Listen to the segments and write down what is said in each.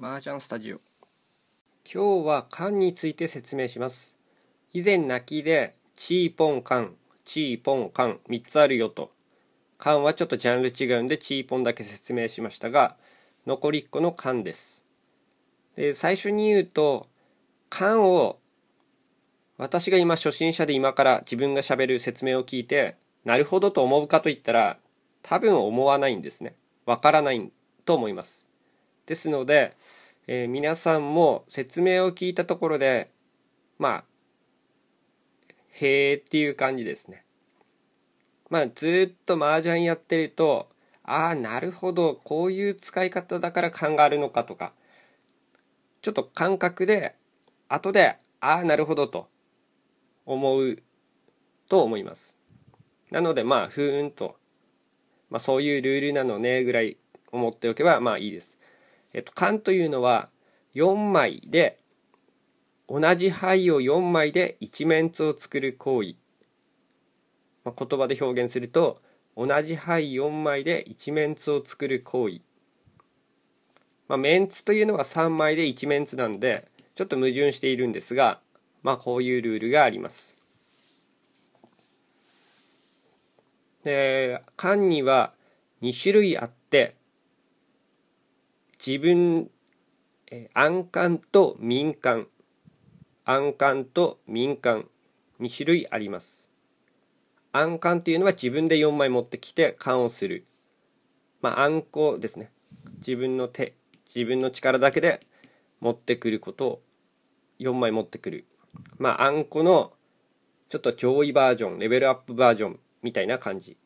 麻雀スタジオ今日は缶について説明します以前泣きでチーポン缶チーポン缶3つあるよと缶はちょっとジャンル違うんでチーポンだけ説明しましたが残り1個の缶ですで最初に言うと缶を私が今初心者で今から自分がしゃべる説明を聞いてなるほどと思うかといったら多分思わないんですねわからないと思いますですのでえー、皆さんも説明を聞いたところでまあへえっていう感じですねまあずっと麻雀やってるとああなるほどこういう使い方だから勘があるのかとかちょっと感覚で後でああなるほどと思うと思いますなのでまあふーんと、まあ、そういうルールなのねぐらい思っておけばまあいいですえっと、缶というのは4枚で同じ囲を4枚で一面図を作る行為、まあ、言葉で表現すると同じ囲4枚で一面図を作る行為、まあ、メンツというのは3枚で一面図なんでちょっと矛盾しているんですが、まあ、こういうルールがあります。で缶には2種類あって自分、え安官と民間安官と民間2種類あります安官というのは自分で4枚持ってきて缶をするまあ暗行ですね自分の手自分の力だけで持ってくることを4枚持ってくるまああんこのちょっと上位バージョンレベルアップバージョンみたいな感じ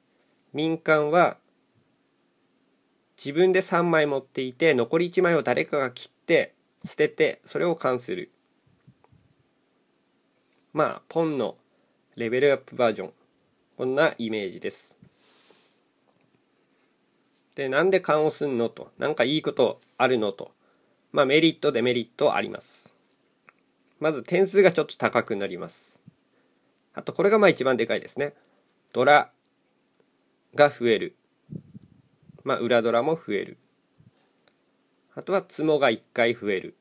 民間は自分で3枚持っていて残り1枚を誰かが切って捨ててそれを缶するまあポンのレベルアップバージョンこんなイメージですでなんで勘をすんのと何かいいことあるのとまあメリットデメリットありますまず点数がちょっと高くなりますあとこれがまあ一番でかいですねドラが増えるまあ、裏ドラも増えるあとはツモが1回増える、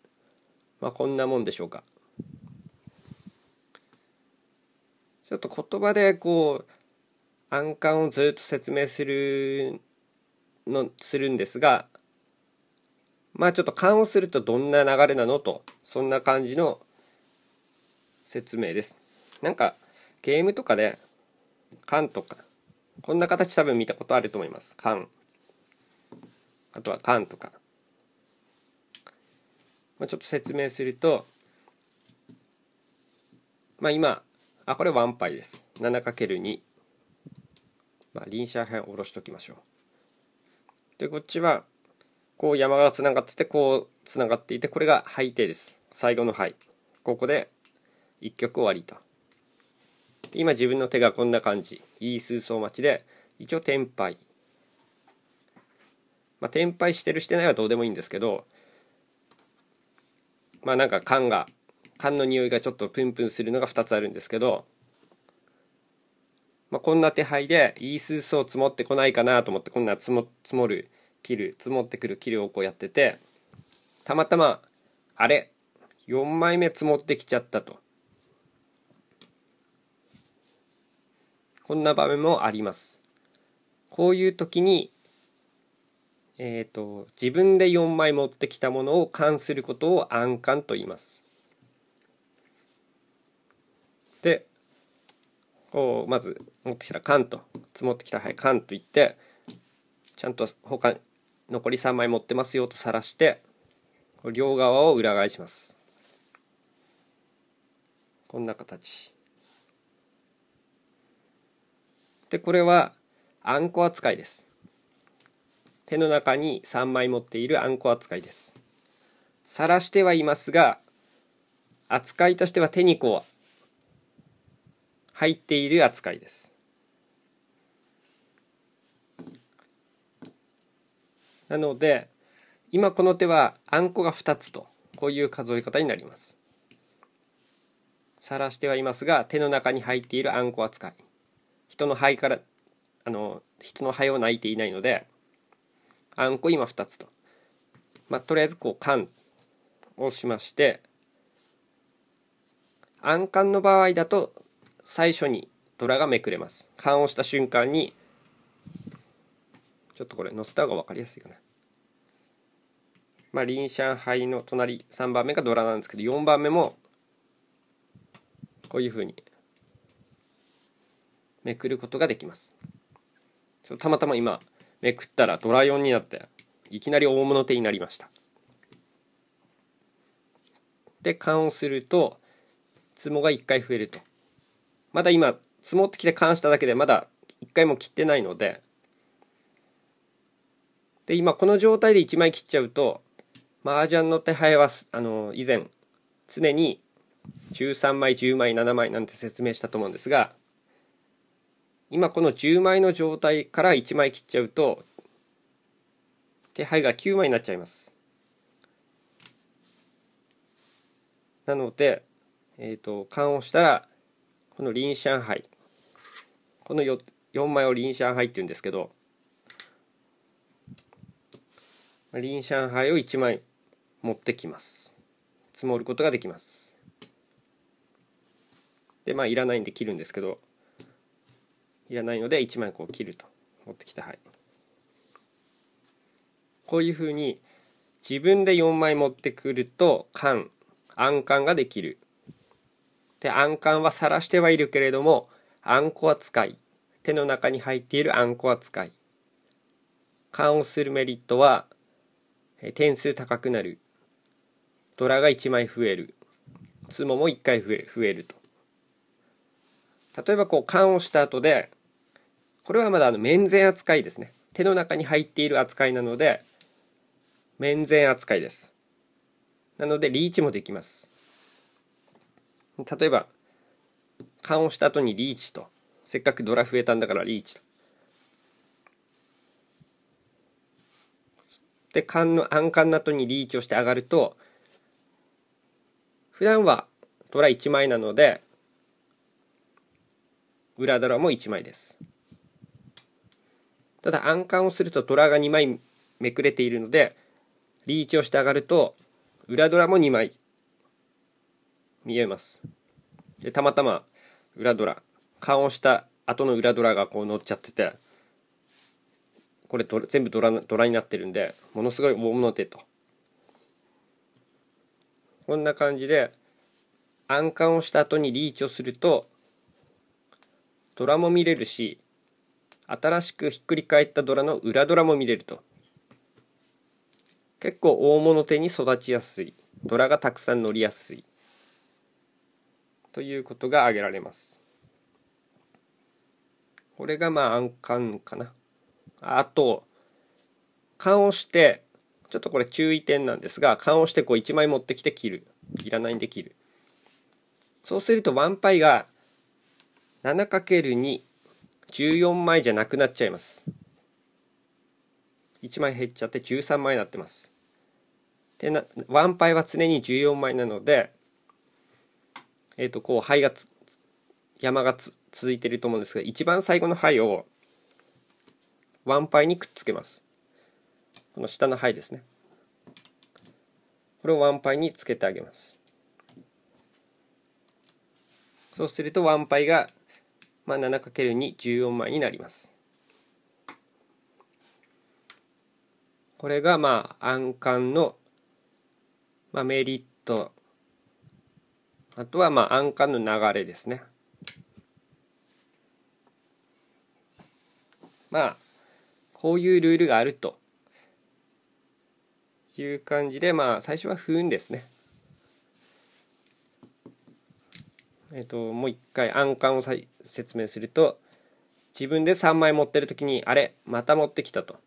まあ、こんなもんでしょうかちょっと言葉でこう暗観をずっと説明するのするんですがまあちょっと勘をするとどんな流れなのとそんな感じの説明ですなんかゲームとかで勘とかこんな形多分見たことあると思います勘。あとは缶とか、まあ、ちょっと説明すると、まあ、今あこれワンパイです 7×2、まあ、臨車辺下ろしときましょうでこっちはこう山がつながっててこうつながっていてこれが背底です最後の背ここで1曲終わりと今自分の手がこんな感じいい数層待ちで一応天イまあ、転廃してるしてないはどうでもいいんですけどまあなんか缶が缶の匂いがちょっとプンプンするのが2つあるんですけど、まあ、こんな手配でイーススを積もってこないかなと思ってこんな積も積もる切る積もってくる切るをこうやっててたまたまあれ4枚目積もってきちゃったとこんな場面もありますこういう時にえーと、自分で4枚持ってきたものを缶することを暗缶と言いますでこうまず持ってきたら缶ともってきたはいと言ってちゃんと他残り3枚持ってますよとさらして両側を裏返しますこんな形でこれはあんこ扱いです手の中に3枚持っているあんこ扱いです晒してはいますが扱いとしては手にこう入っている扱いですなので今この手はあんこが2つとこういう数え方になります晒してはいますが手の中に入っているあんこ扱い人の肺からあの人の肺を泣いていないのであんこ今2つと、まあ、とりあえずこう缶をしましてあん缶の場合だと最初にドラがめくれます缶をした瞬間にちょっとこれ載せた方が分かりやすいかなまあ、リン・シャンハイの隣3番目がドラなんですけど4番目もこういうふうにめくることができますたまたま今めくったらドラえになっていきなり大物手になりましたで勘をするとツモが1回増えるとまだ今積もってきて勘しただけでまだ1回も切ってないのでで今この状態で1枚切っちゃうと麻雀の手配はあの以前常に13枚10枚7枚なんて説明したと思うんですが今この10枚の状態から1枚切っちゃうと手配が9枚になっちゃいますなので、えーと、と缶をしたらこのリンシャンハイこの 4, 4枚をリンシャンハイって言うんですけどリンシャンハイを1枚持ってきます積もることができますでまあいらないんで切るんですけどいらないので1枚こう切ると持ってきたはいこういうふうに自分で4枚持ってくると缶暗缶ができるで暗缶は晒してはいるけれどもあんこ扱い手の中に入っているあんこ扱い缶をするメリットは点数高くなるドラが1枚増えるツモも1回増えると例えばこう缶をした後でこれはまだあの面前扱いですね手の中に入っている扱いなので面前扱いですなのでリーチもできます例えば勘をした後にリーチとせっかくドラ増えたんだからリーチとで勘の暗勘の後にリーチをして上がると普段はドラ1枚なので裏ドラも1枚ですただ暗冠をすると虎が2枚めくれているのでリーチをして上がると裏ドラも2枚見えますでたまたま裏ドラ勘をした後の裏ドラがこう乗っちゃっててこれ全部ドラドラになってるんでものすごい大物手とこんな感じで暗冠をした後にリーチをするとドラも見れるし新しくひっくり返ったドラの裏ドラも見れると結構大物手に育ちやすいドラがたくさん乗りやすいということが挙げられますこれがまあ暗缶かなあと勘をしてちょっとこれ注意点なんですが勘をしてこう1枚持ってきて切る切らないんで切るそうするとワンパイが 7×2 14枚じゃなくなっちゃいます1枚減っちゃって13枚になってますでなワンパイは常に14枚なのでえっ、ー、とこう牌が山が続いてると思うんですが一番最後の牌をワンパイにくっつけますこの下の牌ですねこれをワンパイにつけてあげますそうするとワンパイがまあ、7×214 枚になります。これがまあ暗管の、まあ、メリットあとはまあ暗管の流れですね。まあこういうルールがあるという感じでまあ最初は不運ですね。えっ、ともう一回暗管を再説明すると自分で3枚持ってる時にあれまた持ってきたと。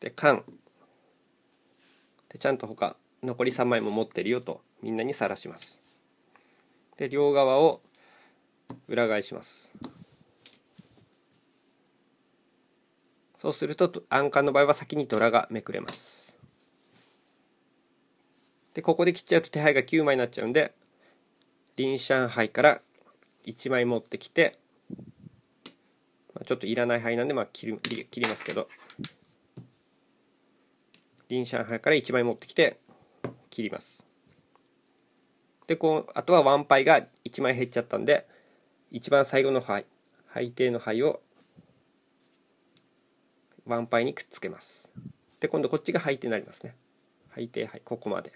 で缶でちゃんと他残り3枚も持ってるよとみんなにさらします。で両側を裏返します。そうすると暗管の場合は先にドラがめくれます。で、ここで切っちゃうと手配が9枚になっちゃうんで、リンシャンハイから1枚持ってきて、まあ、ちょっといらない囲なんで、まあ切り、切りますけど、リンシャンハイから1枚持ってきて、切ります。で、こう、あとはワンパイが1枚減っちゃったんで、一番最後の牌、背底の牌をワンパイにくっつけます。で、今度こっちが背底になりますね。背底牌、ここまで。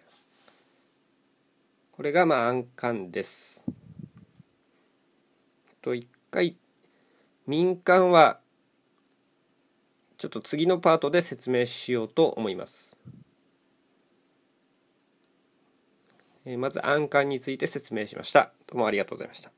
これがまあ安管です。と一回民間はちょっと次のパートで説明しようと思います。まず安管について説明しました。どうもありがとうございました。